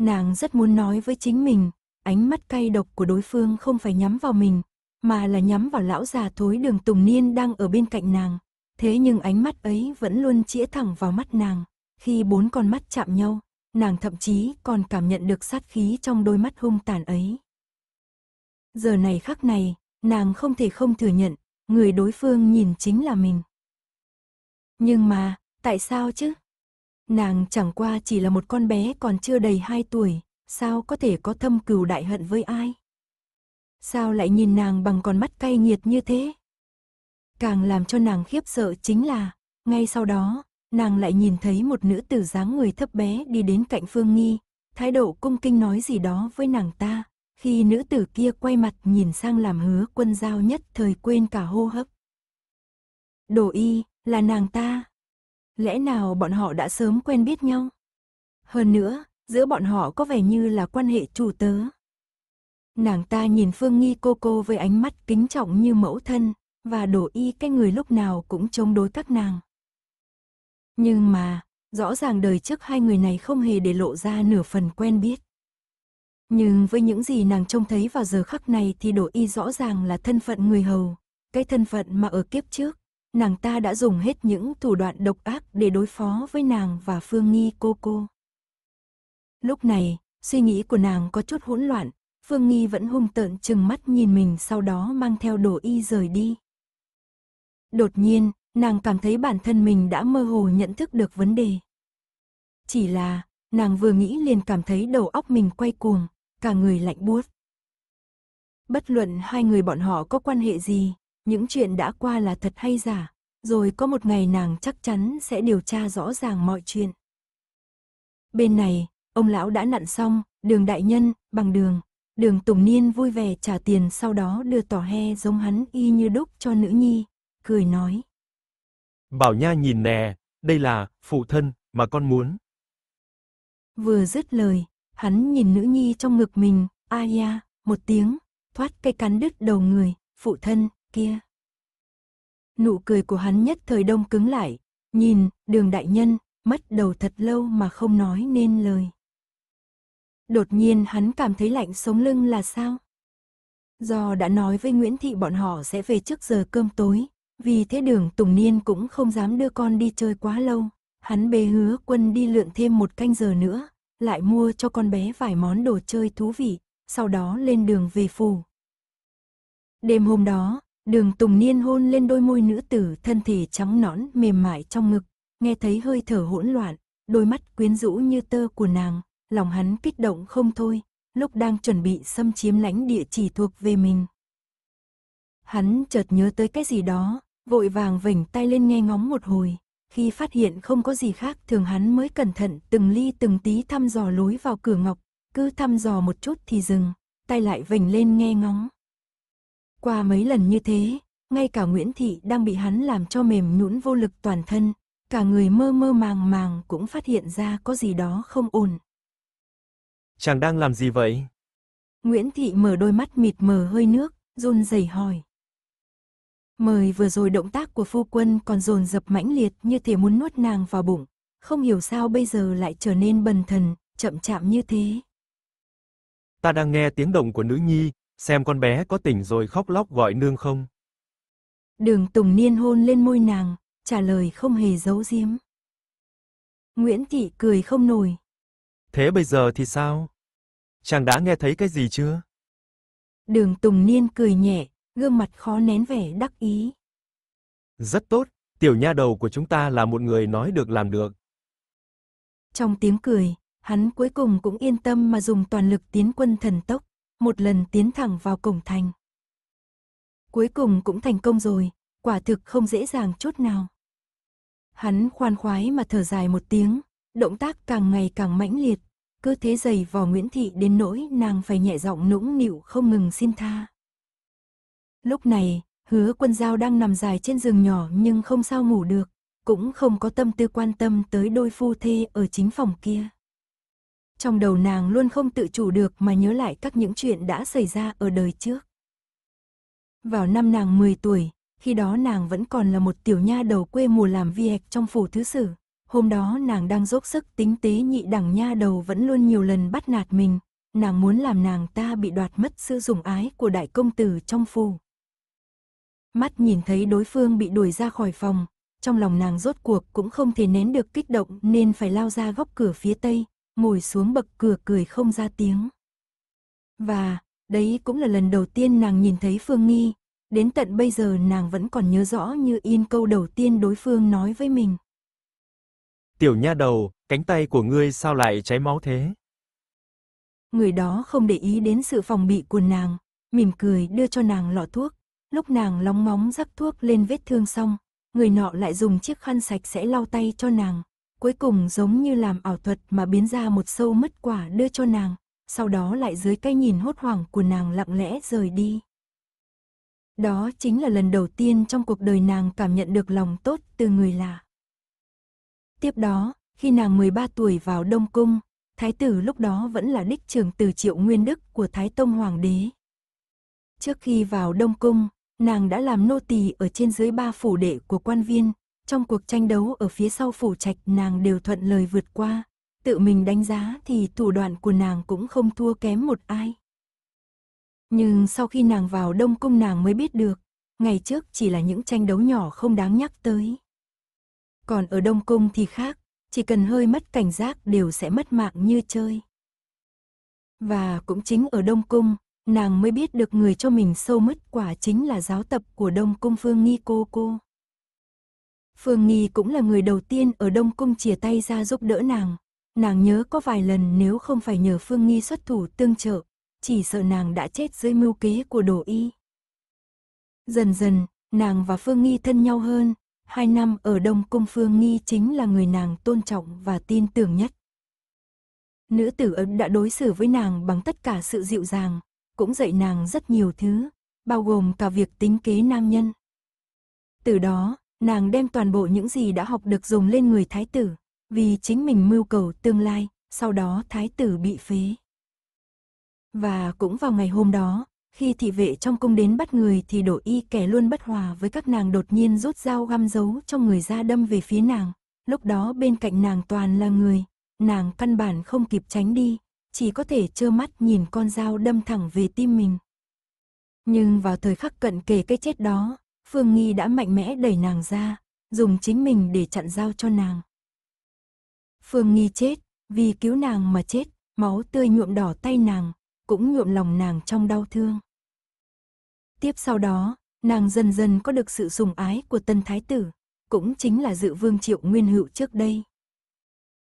Nàng rất muốn nói với chính mình, ánh mắt cay độc của đối phương không phải nhắm vào mình, mà là nhắm vào lão già thối đường Tùng Niên đang ở bên cạnh nàng. Thế nhưng ánh mắt ấy vẫn luôn chĩa thẳng vào mắt nàng, khi bốn con mắt chạm nhau, nàng thậm chí còn cảm nhận được sát khí trong đôi mắt hung tàn ấy. Giờ này khắc này, nàng không thể không thừa nhận, người đối phương nhìn chính là mình. Nhưng mà, tại sao chứ? Nàng chẳng qua chỉ là một con bé còn chưa đầy 2 tuổi, sao có thể có thâm cừu đại hận với ai? Sao lại nhìn nàng bằng con mắt cay nghiệt như thế? Càng làm cho nàng khiếp sợ chính là, ngay sau đó, nàng lại nhìn thấy một nữ tử dáng người thấp bé đi đến cạnh Phương Nghi, thái độ cung kinh nói gì đó với nàng ta, khi nữ tử kia quay mặt nhìn sang làm hứa quân giao nhất thời quên cả hô hấp. Đồ y, là nàng ta. Lẽ nào bọn họ đã sớm quen biết nhau? Hơn nữa, giữa bọn họ có vẻ như là quan hệ chủ tớ. Nàng ta nhìn Phương Nghi cô cô với ánh mắt kính trọng như mẫu thân, và đổ y cái người lúc nào cũng chống đối các nàng. Nhưng mà, rõ ràng đời trước hai người này không hề để lộ ra nửa phần quen biết. Nhưng với những gì nàng trông thấy vào giờ khắc này thì đổ y rõ ràng là thân phận người hầu. Cái thân phận mà ở kiếp trước, nàng ta đã dùng hết những thủ đoạn độc ác để đối phó với nàng và Phương Nghi cô cô. Lúc này, suy nghĩ của nàng có chút hỗn loạn, Phương Nghi vẫn hung tợn chừng mắt nhìn mình sau đó mang theo đổ y rời đi. Đột nhiên, nàng cảm thấy bản thân mình đã mơ hồ nhận thức được vấn đề. Chỉ là, nàng vừa nghĩ liền cảm thấy đầu óc mình quay cuồng, cả người lạnh buốt. Bất luận hai người bọn họ có quan hệ gì, những chuyện đã qua là thật hay giả, rồi có một ngày nàng chắc chắn sẽ điều tra rõ ràng mọi chuyện. Bên này, ông lão đã nặn xong, đường đại nhân, bằng đường. Đường Tùng Niên vui vẻ trả tiền sau đó đưa tỏ he giống hắn y như đúc cho nữ nhi, cười nói. Bảo Nha nhìn nè, đây là, phụ thân, mà con muốn. Vừa dứt lời, Hắn nhìn nữ nhi trong ngực mình, aya một tiếng, thoát cây cắn đứt đầu người, phụ thân, kia. Nụ cười của hắn nhất thời đông cứng lại, nhìn, đường đại nhân, mất đầu thật lâu mà không nói nên lời. Đột nhiên hắn cảm thấy lạnh sống lưng là sao? Do đã nói với Nguyễn Thị bọn họ sẽ về trước giờ cơm tối, vì thế đường Tùng Niên cũng không dám đưa con đi chơi quá lâu. Hắn bê hứa quân đi lượn thêm một canh giờ nữa, lại mua cho con bé vài món đồ chơi thú vị, sau đó lên đường về phủ. Đêm hôm đó, đường Tùng Niên hôn lên đôi môi nữ tử thân thể trắng nõn mềm mại trong ngực, nghe thấy hơi thở hỗn loạn, đôi mắt quyến rũ như tơ của nàng, lòng hắn kích động không thôi, lúc đang chuẩn bị xâm chiếm lãnh địa chỉ thuộc về mình. Hắn chợt nhớ tới cái gì đó, vội vàng vểnh tay lên nghe ngóng một hồi, khi phát hiện không có gì khác thường hắn mới cẩn thận từng ly từng tí thăm dò lối vào cửa ngọc, cứ thăm dò một chút thì dừng, tay lại vểnh lên nghe ngóng. Qua mấy lần như thế, ngay cả Nguyễn Thị đang bị hắn làm cho mềm nhũn vô lực toàn thân, cả người mơ mơ màng màng cũng phát hiện ra có gì đó không ổn. Chàng đang làm gì vậy? Nguyễn Thị mở đôi mắt mịt mờ hơi nước, run rẩy hỏi. Mời vừa rồi động tác của phu quân còn dồn dập mãnh liệt như thể muốn nuốt nàng vào bụng, không hiểu sao bây giờ lại trở nên bần thần, chậm chạm như thế. Ta đang nghe tiếng động của nữ nhi, xem con bé có tỉnh rồi khóc lóc gọi nương không. Đường Tùng Niên hôn lên môi nàng, trả lời không hề giấu giếm. Nguyễn Thị cười không nổi. Thế bây giờ thì sao? Chàng đã nghe thấy cái gì chưa? Đường Tùng Niên cười nhẹ, gương mặt khó nén vẻ đắc ý. Rất tốt, tiểu nha đầu của chúng ta là một người nói được làm được. Trong tiếng cười, hắn cuối cùng cũng yên tâm mà dùng toàn lực tiến quân thần tốc, một lần tiến thẳng vào cổng thành. Cuối cùng cũng thành công rồi, quả thực không dễ dàng chút nào. Hắn khoan khoái mà thở dài một tiếng, động tác càng ngày càng mãnh liệt, cứ thế giày vò Nguyễn Thị đến nỗi nàng phải nhẹ giọng nũng nịu không ngừng xin tha. Lúc này, hứa quân giao đang nằm dài trên giường nhỏ nhưng không sao ngủ được, cũng không có tâm tư quan tâm tới đôi phu thê ở chính phòng kia. Trong đầu nàng luôn không tự chủ được mà nhớ lại các những chuyện đã xảy ra ở đời trước. Vào năm nàng 10 tuổi, khi đó nàng vẫn còn là một tiểu nha đầu quê mùa làm việc trong phủ thứ sử. Hôm đó nàng đang dốc sức tính tế nhị đẳng nha đầu vẫn luôn nhiều lần bắt nạt mình. Nàng muốn làm nàng ta bị đoạt mất sự dùng ái của đại công tử trong phủ. Mắt nhìn thấy đối phương bị đuổi ra khỏi phòng, trong lòng nàng rốt cuộc cũng không thể nén được kích động nên phải lao ra góc cửa phía tây, ngồi xuống bậc cửa cười không ra tiếng. Và, đấy cũng là lần đầu tiên nàng nhìn thấy Phương Nghi, đến tận bây giờ nàng vẫn còn nhớ rõ như in câu đầu tiên đối phương nói với mình. Tiểu nha đầu, cánh tay của ngươi sao lại cháy máu thế? Người đó không để ý đến sự phòng bị của nàng, mỉm cười đưa cho nàng lọ thuốc, Lúc nàng lóng móng rắc thuốc lên vết thương xong, người nọ lại dùng chiếc khăn sạch sẽ lau tay cho nàng. Cuối cùng giống như làm ảo thuật mà biến ra một sâu mất quả đưa cho nàng, sau đó lại dưới cái nhìn hốt hoảng của nàng lặng lẽ rời đi. Đó chính là lần đầu tiên trong cuộc đời nàng cảm nhận được lòng tốt từ người lạ. Tiếp đó, khi nàng 13 tuổi vào Đông Cung, Thái tử lúc đó vẫn là đích trưởng từ triệu nguyên đức của Thái Tông Hoàng đế. Trước khi vào Đông Cung, Nàng đã làm nô tỳ ở trên dưới ba phủ đệ của quan viên, trong cuộc tranh đấu ở phía sau phủ trạch nàng đều thuận lời vượt qua, tự mình đánh giá thì thủ đoạn của nàng cũng không thua kém một ai. Nhưng sau khi nàng vào Đông Cung nàng mới biết được, ngày trước chỉ là những tranh đấu nhỏ không đáng nhắc tới. Còn ở Đông Cung thì khác, chỉ cần hơi mất cảnh giác đều sẽ mất mạng như chơi. Và cũng chính ở Đông Cung, nàng mới biết được người cho mình sâu mất quả chính là giáo tập của Đông Cung Phương Nghi cô cô. Phương Nghi cũng là người đầu tiên ở Đông Cung chia tay ra giúp đỡ nàng. Nàng nhớ có vài lần nếu không phải nhờ Phương Nghi xuất thủ tương trợ, chỉ sợ nàng đã chết dưới mưu kế của đồ y. Dần dần, nàng và Phương Nghi thân nhau hơn, hai năm ở Đông Cung Phương Nghi chính là người nàng tôn trọng và tin tưởng nhất. Nữ tử ấn đã đối xử với nàng bằng tất cả sự dịu dàng, cũng dạy nàng rất nhiều thứ, bao gồm cả việc tính kế nam nhân. Từ đó, nàng đem toàn bộ những gì đã học được dùng lên người thái tử, vì chính mình mưu cầu tương lai, sau đó thái tử bị phế. Và cũng vào ngày hôm đó, khi thị vệ trong cung đến bắt người thì đổ y kẻ luôn bất hòa với các nàng đột nhiên rút dao găm giấu trong người ra đâm về phía nàng. Lúc đó bên cạnh nàng toàn là người, nàng căn bản không kịp tránh đi, chỉ có thể trơ mắt nhìn con dao đâm thẳng về tim mình. Nhưng vào thời khắc cận kề cái chết đó, Phương Nghi đã mạnh mẽ đẩy nàng ra, dùng chính mình để chặn dao cho nàng. Phương Nghi chết, vì cứu nàng mà chết, máu tươi nhuộm đỏ tay nàng, cũng nhuộm lòng nàng trong đau thương. Tiếp sau đó, nàng dần dần có được sự sủng ái của tân thái tử, cũng chính là dự vương triệu nguyên hữu trước đây.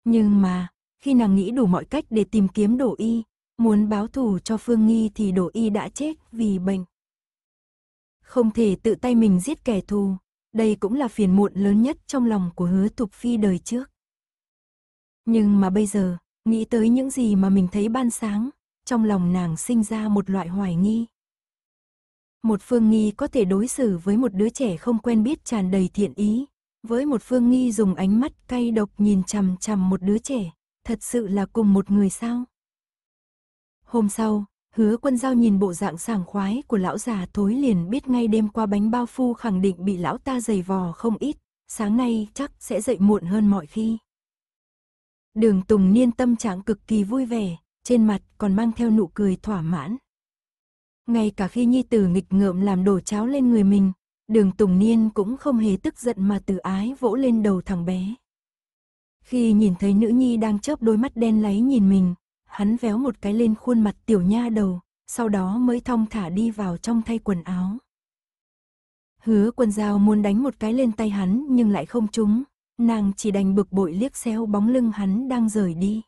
Nhưng mà, khi nàng nghĩ đủ mọi cách để tìm kiếm đổ Y, muốn báo thù cho Phương Nghi thì đổ Y đã chết vì bệnh. Không thể tự tay mình giết kẻ thù, đây cũng là phiền muộn lớn nhất trong lòng của hứa Thục Phi đời trước. Nhưng mà bây giờ, nghĩ tới những gì mà mình thấy ban sáng, trong lòng nàng sinh ra một loại hoài nghi. Một Phương Nghi có thể đối xử với một đứa trẻ không quen biết tràn đầy thiện ý, với một Phương Nghi dùng ánh mắt cay độc nhìn chằm chằm một đứa trẻ, thật sự là cùng một người sao? Hôm sau, hứa quân giao nhìn bộ dạng sảng khoái của lão già thối liền biết ngay đêm qua bánh bao phu khẳng định bị lão ta giày vò không ít, sáng nay chắc sẽ dậy muộn hơn mọi khi. Đường Tùng Niên tâm trạng cực kỳ vui vẻ, trên mặt còn mang theo nụ cười thỏa mãn. Ngay cả khi Nhi Tử nghịch ngợm làm đổ cháo lên người mình, đường Tùng Niên cũng không hề tức giận mà từ ái vỗ lên đầu thằng bé. Khi nhìn thấy nữ nhi đang chớp đôi mắt đen lấy nhìn mình, hắn véo một cái lên khuôn mặt tiểu nha đầu, sau đó mới thong thả đi vào trong thay quần áo. Hứa quần dao muốn đánh một cái lên tay hắn nhưng lại không trúng, nàng chỉ đành bực bội liếc xéo bóng lưng hắn đang rời đi.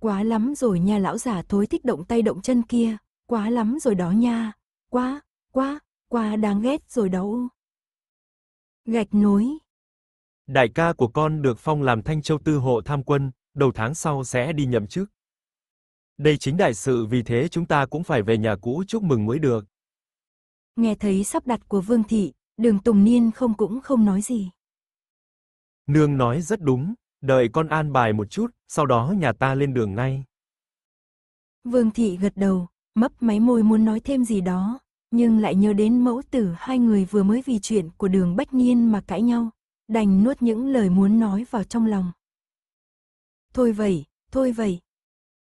Quá lắm rồi nha lão giả thối thích động tay động chân kia, quá lắm rồi đó nha, quá, quá, quá đáng ghét rồi đâu. Gạch nối Đại ca của con được phong làm Thanh Châu Tư hộ tham quân, đầu tháng sau sẽ đi nhậm chức. Đây chính đại sự vì thế chúng ta cũng phải về nhà cũ chúc mừng mới được. Nghe thấy sắp đặt của Vương thị, Đường Tùng Niên không cũng không nói gì. Nương nói rất đúng, đợi con an bài một chút, sau đó nhà ta lên đường ngay. Vương thị gật đầu, mấp máy môi muốn nói thêm gì đó, nhưng lại nhớ đến mẫu tử hai người vừa mới vì chuyện của đường Bách Nhiên mà cãi nhau, đành nuốt những lời muốn nói vào trong lòng. Thôi vậy, thôi vậy.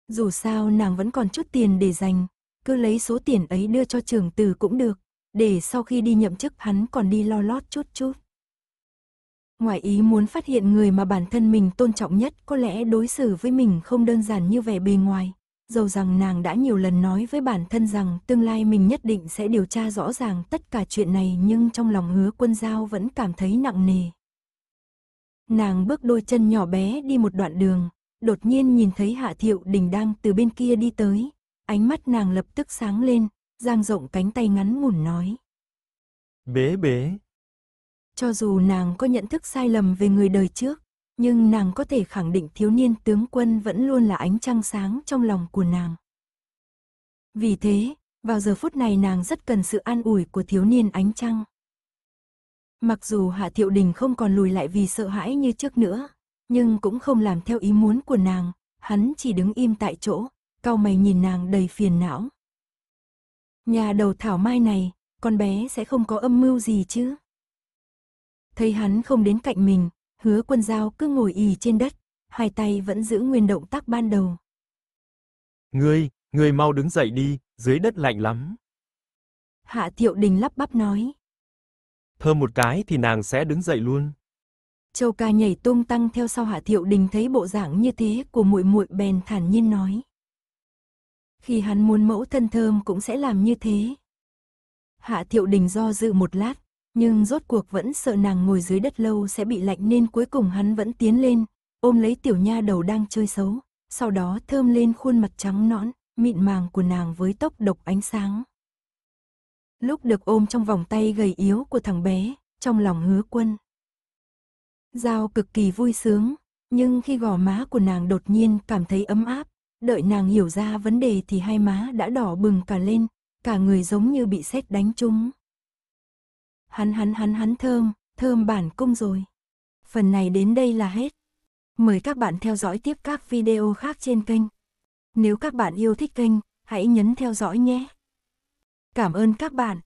Dù sao nàng vẫn còn chút tiền để dành, cứ lấy số tiền ấy đưa cho trưởng tử cũng được, để sau khi đi nhậm chức hắn còn đi lo lót chút chút. Ngoại ý muốn phát hiện người mà bản thân mình tôn trọng nhất có lẽ đối xử với mình không đơn giản như vẻ bề ngoài. Dầu rằng nàng đã nhiều lần nói với bản thân rằng tương lai mình nhất định sẽ điều tra rõ ràng tất cả chuyện này nhưng trong lòng hứa quân giao vẫn cảm thấy nặng nề. Nàng bước đôi chân nhỏ bé đi một đoạn đường, đột nhiên nhìn thấy Hạ Thiệu Đình đang từ bên kia đi tới, ánh mắt nàng lập tức sáng lên, giang rộng cánh tay ngắn ngủn nói. Bế bế. Cho dù nàng có nhận thức sai lầm về người đời trước, nhưng nàng có thể khẳng định thiếu niên tướng quân vẫn luôn là ánh trăng sáng trong lòng của nàng. Vì thế, vào giờ phút này nàng rất cần sự an ủi của thiếu niên ánh trăng. Mặc dù Hạ Thiệu Đình không còn lùi lại vì sợ hãi như trước nữa, nhưng cũng không làm theo ý muốn của nàng, hắn chỉ đứng im tại chỗ, cau mày nhìn nàng đầy phiền não. Nhà đầu thảo mai này, con bé sẽ không có âm mưu gì chứ? Thấy hắn không đến cạnh mình, hứa quân Giao cứ ngồi ì trên đất, hai tay vẫn giữ nguyên động tác ban đầu. Ngươi, ngươi mau đứng dậy đi, dưới đất lạnh lắm. Hạ thiệu đình lắp bắp nói thơm một cái thì nàng sẽ đứng dậy luôn. Châu ca nhảy tung tăng theo sau Hạ Thiệu Đình thấy bộ dạng như thế của muội muội bèn thản nhiên nói. Khi hắn muốn mẫu thân thơm cũng sẽ làm như thế. Hạ Thiệu Đình do dự một lát, nhưng rốt cuộc vẫn sợ nàng ngồi dưới đất lâu sẽ bị lạnh nên cuối cùng hắn vẫn tiến lên, ôm lấy tiểu nha đầu đang chơi xấu, sau đó thơm lên khuôn mặt trắng nõn, mịn màng của nàng với tóc độc ánh sáng. Lúc được ôm trong vòng tay gầy yếu của thằng bé, trong lòng hứa quân. Giao cực kỳ vui sướng, nhưng khi gò má của nàng đột nhiên cảm thấy ấm áp, đợi nàng hiểu ra vấn đề thì hai má đã đỏ bừng cả lên, cả người giống như bị sét đánh trúng. Hắn hắn hắn hắn thơm, thơm bản cung rồi. Phần này đến đây là hết. Mời các bạn theo dõi tiếp các video khác trên kênh. Nếu các bạn yêu thích kênh, hãy nhấn theo dõi nhé. Cảm ơn các bạn.